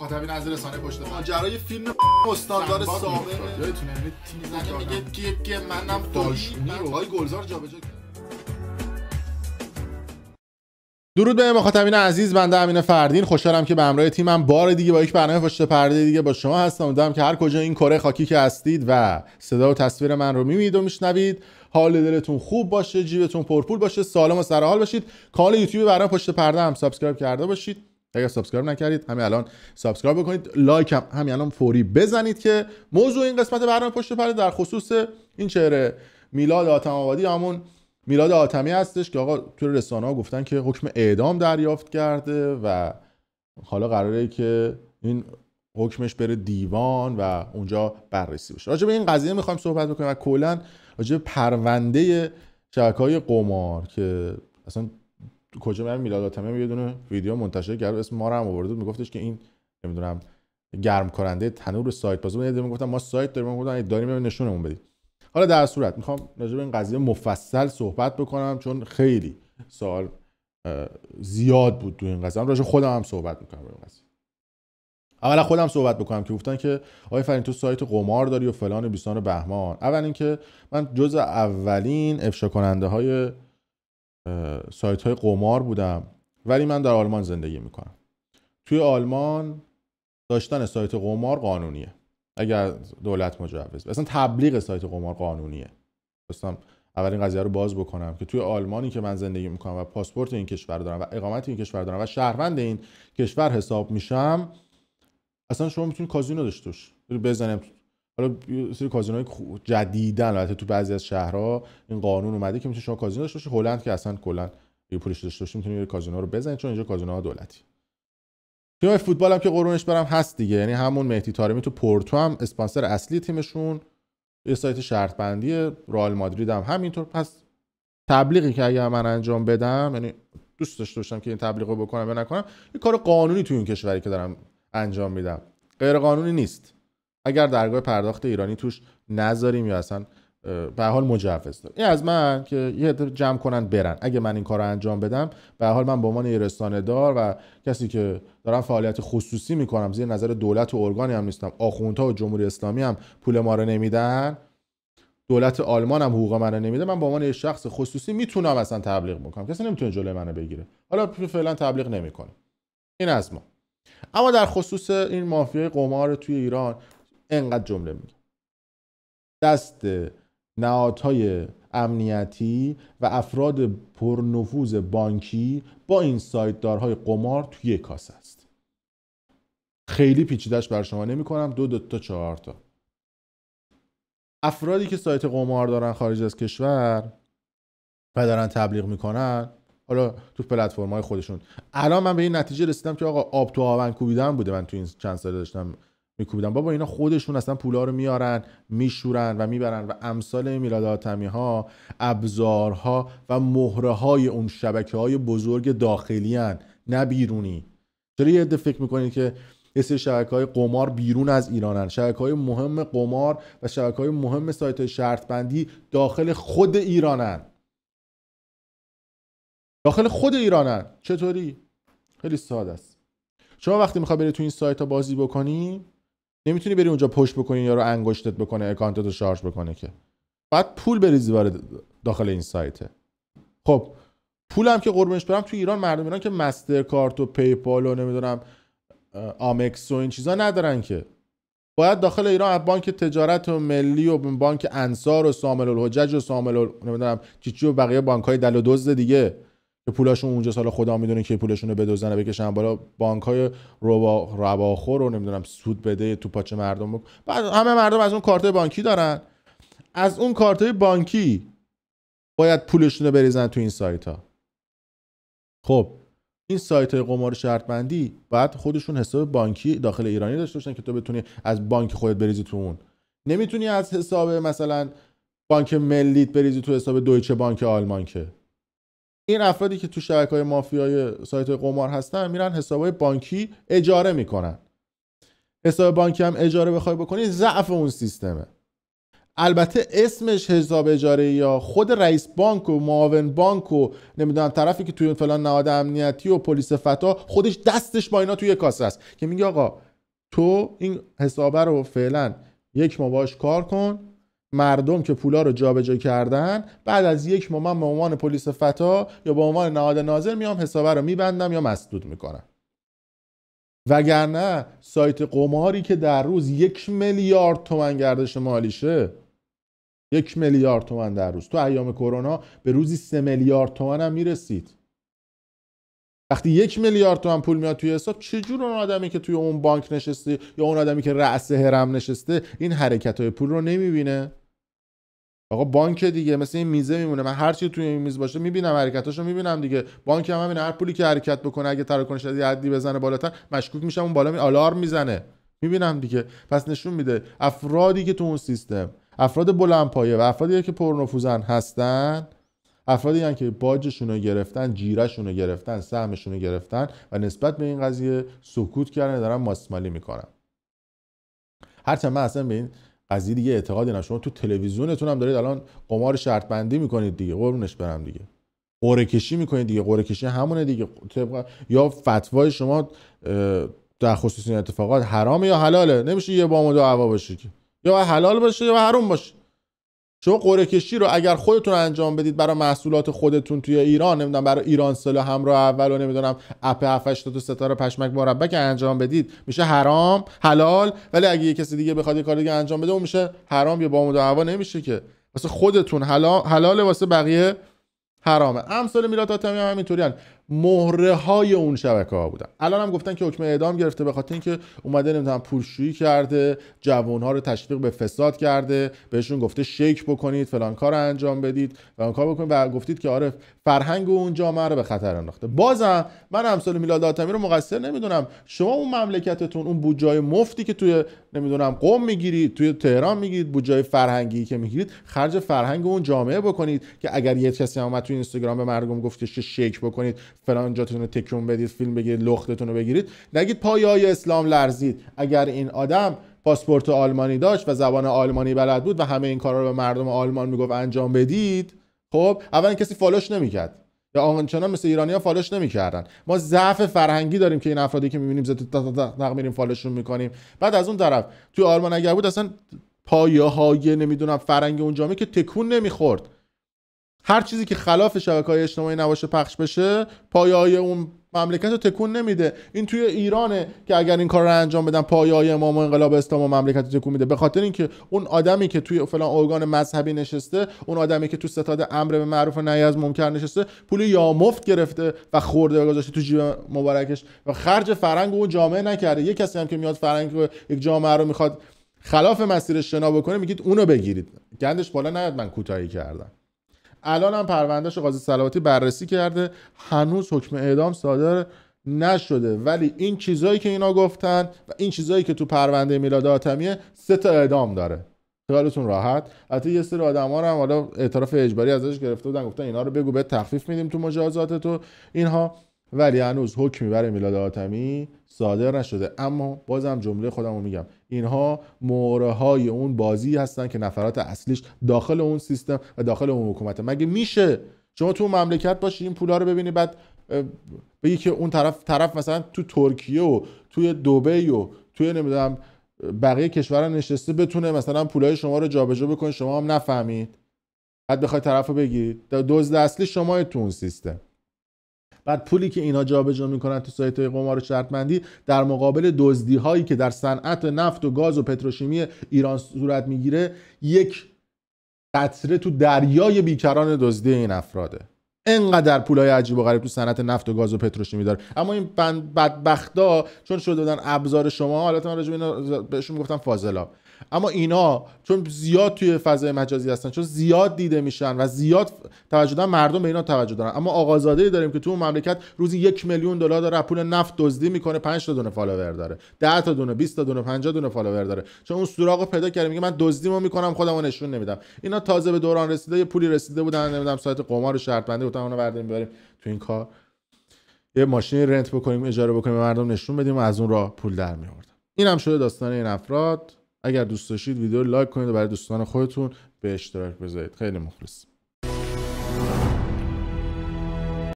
مخاطبین از رسانه پشت ماجرای فیلم استاددار یادتونه یعنی میگه گلزار درود به مخاطبین عزیز بنده امین فردین خوشحالم که به همراه تیمم بار دیگه با یک برنامه پشت پرده دیگه با شما هستم امیدوارم که هر کجا این کره خاکی که هستید و صدا و تصویر من رو میبینید و میشنوید حال دلتون خوب باشه جیبتون پرپول باشه سالم و سرحال باشید کانال یوتیوب برنامه پشت پرده هم سابسکرایب کرده باشید اگر سابسکرایب نکردید همین الان سابسکرایب بکنید لایک هم همین الان فوری بزنید که موضوع این قسمت برنامه پشت پرده در خصوص این چهره میلاد آتم آبادی همون میلاد آتمی هستش که آقا تو رسانه ها گفتن که حکم اعدام دریافت کرده و حالا قراره که این حکمش بره دیوان و اونجا بررسی بشه راجع به این قضیه میخوایم صحبت بکنیم و کلا راجع پرونده شبکه های قمار که اصلا کجا من میلاد آتمه یه دونه ویدیو منتشر کرد اسم ما رو هم آورد میگفتش که این نمیدونم گرم کننده تنور سایت باز بود میگفتن ما سایت داریم من گفتم داریم نشونمون بدید حالا در صورت میخوام راجع به این قضیه مفصل صحبت بکنم چون خیلی سوال زیاد بود تو این قضیه راجع خودم هم صحبت میکنم به این قضیه اولا خودم صحبت بکنم که گفتن که آقای فرین تو سایت قمار داری و فلان و بیسان و بهمان اول اینکه من جز اولین افشا کننده های سایت های قمار بودم ولی من در آلمان زندگی میکنم توی آلمان داشتن سایت قمار قانونیه اگر دولت مجوز اصلا تبلیغ سایت قمار قانونیه دوستان اولین قضیه رو باز بکنم که توی آلمانی که من زندگی میکنم و پاسپورت این کشور دارم و اقامت این کشور دارم و شهروند این کشور حساب میشم اصلا شما میتونید کازینو داشته باشی حالا سری کازینوهای جدیدن البته تو بعضی از شهرها این قانون اومده که میشه شما کازینو داشته باشی هلند که اصلا کلا یه پولش داشته باشی میتونی کازینو رو بزنی چون اینجا کازینوها دولتی تیم فوتبال هم که قرونش برم هست دیگه یعنی همون مهدی تارمی تو پورتو هم اسپانسر اصلی تیمشون یه سایت شرط بندی رئال مادرید هم همینطور پس تبلیغی که اگر من انجام بدم یعنی دوست داشته باشم که این تبلیغ رو بکنم یا نکنم یه کار قانونی تو این کشوری که دارم انجام میدم غیر قانونی نیست اگر درگاه پرداخت ایرانی توش نذاریم یا اصلا به حال مجوز داره این از من که یه جمع کنن برن اگه من این کار رو انجام بدم به حال من به عنوان یه رسانه دار و کسی که دارم فعالیت خصوصی میکنم زیر نظر دولت و ارگانی هم نیستم آخوندها و جمهوری اسلامی هم پول ما رو نمیدن دولت آلمان هم حقوق رو نمیده من به عنوان یه شخص خصوصی میتونم اصلا تبلیغ بکنم کسی نمیتونه جلوی منو بگیره حالا فعلا تبلیغ نمیکنه این از ما اما در خصوص این مافیای قمار توی ایران اینقدر جمله میگه دست نهادهای امنیتی و افراد پرنفوذ بانکی با این سایتدارهای قمار توی یک کاسه است خیلی پیچیدش بر شما نمی دو دو تا چهار تا افرادی که سایت قمار دارن خارج از کشور و دارن تبلیغ میکنن حالا تو پلتفرم های خودشون الان من به این نتیجه رسیدم که آقا آب تو آون کوبیدن بوده من تو این چند ساله داشتم میکوبیدن بابا اینا خودشون اصلا پولا رو میارن میشورن و میبرن و امثال میلاد آتمی ها ابزارها و مهره های اون شبکه های بزرگ داخلی هن. نه بیرونی چرا یه عده فکر میکنید که یه شبکه های قمار بیرون از ایرانن شبکه های مهم قمار و شبکه های مهم سایت شرط بندی داخل خود ایرانن داخل خود ایرانن چطوری خیلی ساده است شما وقتی میخوای بری تو این سایت ها بازی بکنی نمیتونی بری اونجا پشت بکنی یا رو انگشتت بکنه اکانتت رو شارژ بکنه که باید پول بریزی برای داخل این سایته خب پولم که قربونش برم تو ایران مردم ایران که مسترکارت و پیپال و نمیدونم آمکس و این چیزا ندارن که باید داخل ایران از بانک تجارت و ملی و بانک انصار و سامل الحجج و سامل نمیدونم چیچی و بقیه بانک های دل و دزد دیگه که پولاشون اونجا سال خدا میدونه که پولشون رو بدزدن و بکشن بالا بانک های روا رواخور رو نمیدونم سود بده تو پاچه مردم بکن. بعد همه مردم از اون کارت بانکی دارن از اون کارت بانکی باید پولشون رو بریزن تو این سایت ها خب این سایت های قمار شرط بندی بعد خودشون حساب بانکی داخل ایرانی داشته باشن که تو بتونی از بانک خودت بریزی تو اون نمیتونی از حساب مثلا بانک ملیت بریزی تو حساب دویچه بانک آلمان که این افرادی که تو شبکه های مافیای سایت قمار هستن میرن حسابهای بانکی اجاره میکنن حساب بانکی هم اجاره بخوای بکنی ضعف اون سیستمه البته اسمش حساب اجاره یا خود رئیس بانک و معاون بانک و نمیدونم طرفی که توی فلان نهاد امنیتی و پلیس فتا خودش دستش با اینا توی کاسه است که میگه آقا تو این حسابه رو فعلا یک ماه باش کار کن مردم که پولا رو جابجا کردن بعد از یک ماه من به عنوان پلیس فتا یا به عنوان نهاد ناظر میام حسابه رو میبندم یا مسدود میکنم وگرنه سایت قماری که در روز یک میلیارد تومن گردش مالیشه یک میلیارد تومن در روز تو ایام کرونا به روزی سه میلیارد تومن هم میرسید وقتی یک میلیارد تومن پول میاد توی حساب چجور اون آدمی که توی اون بانک نشسته یا اون آدمی که رأس هرم نشسته این حرکت های پول رو نمیبینه آقا بانک دیگه مثل این میزه میمونه من هر چی توی این میز باشه میبینم حرکتاشو میبینم دیگه بانک هم همین هر پولی که حرکت بکنه اگه تراکنش از حدی بزنه بالاتر مشکوک میشم اون بالا می آلارم میزنه میبینم دیگه پس نشون میده افرادی که تو اون سیستم افراد بلندپایه و افرادی که پرنفوذن هستن افرادی یعنی که باجشون رو گرفتن جیرشون رو گرفتن سهمشون رو گرفتن و نسبت به این قضیه سکوت کردن دارن ماسمالی میکنن هرچند من اصلا به این قضیه دیگه اعتقادی نه شما تو تلویزیونتون هم دارید الان قمار شرط بندی میکنید دیگه قربونش برم دیگه قره کشی میکنید دیگه قره کشی همونه دیگه طبق... یا فتوای شما در خصوص این اتفاقات حرام یا حلاله نمیشه یه بام دو هوا باشه که یا حلال باشه یا حرام باشه شما قرعه کشی رو اگر خودتون انجام بدید برای محصولات خودتون توی ایران نمیدونم برای ایران سلا همراه اول و نمیدونم اپ و ستاره پشمک مربع که انجام بدید میشه حرام حلال ولی اگه یه کسی دیگه بخواد یه کار دیگه انجام بده اون میشه حرام یا با هوا نمیشه که واسه خودتون حلال حلاله واسه بقیه حرامه امثال میلاد آتمی هم همینطوریان مهره های اون شبکه ها بودن الان هم گفتن که حکم اعدام گرفته به خاطر اینکه اومده نمیدونم پولشویی کرده جوان ها رو تشویق به فساد کرده بهشون گفته شیک بکنید فلان کار رو انجام بدید فلان کار بکنید و گفتید که آره فرهنگ اون جامعه رو به خطر انداخته بازم من امثال میلاد آتمی رو مقصر نمیدونم شما اون مملکتتون اون بودجای مفتی که توی نمیدونم قم میگیرید توی تهران میگیرید بودجای فرهنگی که میگیرید خرج فرهنگ اون جامعه بکنید که اگر یه کسی اومد توی اینستاگرام به مردم گفتش که شیک بکنید فرانجاتون رو تکون بدید فیلم بگیرید لختتون رو بگیرید نگید های اسلام لرزید اگر این آدم پاسپورت آلمانی داشت و زبان آلمانی بلد بود و همه این کارا رو به مردم آلمان میگفت انجام بدید خب اولا کسی فالش نمیکرد یا آنچنان مثل ایرانی ها فالوش نمیکردن ما ضعف فرهنگی داریم که این افرادی که میبینیم زد میریم فالوشون میکنیم بعد از اون طرف توی آلمان اگر بود اصلا پایه های نمیدونم فرنگ اون که تکون نمیخورد هر چیزی که خلاف شبکه های اجتماعی نباشه پخش بشه پایه اون مملکت رو تکون نمیده این توی ایرانه که اگر این کار رو انجام بدن پایه های امام و انقلاب اسلام و مملکت رو تکون میده به خاطر اینکه اون آدمی که توی فلان ارگان مذهبی نشسته اون آدمی که تو ستاد امر به معروف و نهی از منکر نشسته پول یا مفت گرفته و خورده و گذاشته تو جیب مبارکش و خرج فرنگ اون جامعه نکرده یه کسی هم که میاد فرنگ یک جامعه رو میخواد خلاف مسیر شنا بکنه میگید اونو بگیرید گندش بالا نیاد من کوتاهی کردم الان هم پروندهش قاضی سلواتی بررسی کرده هنوز حکم اعدام صادر نشده ولی این چیزایی که اینا گفتن و این چیزایی که تو پرونده میلاد آتمیه سه تا اعدام داره خیالتون راحت حتی یه سری ها رو هم حالا اعتراف اجباری ازش گرفته بودن گفتن اینا رو بگو به تخفیف میدیم تو مجازات تو اینها ولی هنوز حکمی برای میلاد آتمی صادر نشده اما بازم جمله خودم رو میگم اینها موره های اون بازی هستن که نفرات اصلیش داخل اون سیستم و داخل اون حکومت مگه میشه شما تو مملکت باشی این پولا رو ببینی بعد بگی که اون طرف طرف مثلا تو ترکیه و توی دبی و توی نمیدونم بقیه کشور نشسته بتونه مثلا پولای شما رو جابجا بکنه شما هم نفهمید بعد بخوای طرف رو بگیرید دزد اصلی شما تو اون سیستم بعد پولی که اینا جابجا میکنن تو سایت های قمار شرطمندی در مقابل دزدی هایی که در صنعت نفت و گاز و پتروشیمی ایران صورت میگیره یک قطره تو دریای بیکران دزدی این افراده انقدر پولای عجیب و غریب تو صنعت نفت و گاز و پتروشیمی داره اما این بدبختا چون شده بودن ابزار شما حالا من راجع بهشون گفتم فاضلاب اما اینا چون زیاد توی فضای مجازی هستن چون زیاد دیده میشن و زیاد توجه دارن مردم به اینا توجه دارن اما آقازاده ای داریم که تو اون مملکت روزی یک میلیون دلار داره پول نفت دزدی میکنه 5 تا دونه فالوور داره 10 تا دونه 20 تا دونه 50 دونه فالوور داره چون اون سوراخو پیدا کرده میگه من دزدیمو میکنم خودمو نشون نمیدم اینا تازه به دوران رسیده یه پولی رسیده بودن نمیدم سایت قمار و شرط بندی گفتن اونو بردیم ببریم تو این کار یه ماشین رنت بکنیم اجاره بکنیم به مردم نشون بدیم و از اون راه پول در میآوردن این شده داستان این افراد اگر دوست داشتید ویدیو رو لایک کنید و برای دوستان خودتون به اشتراک بذارید خیلی مخلص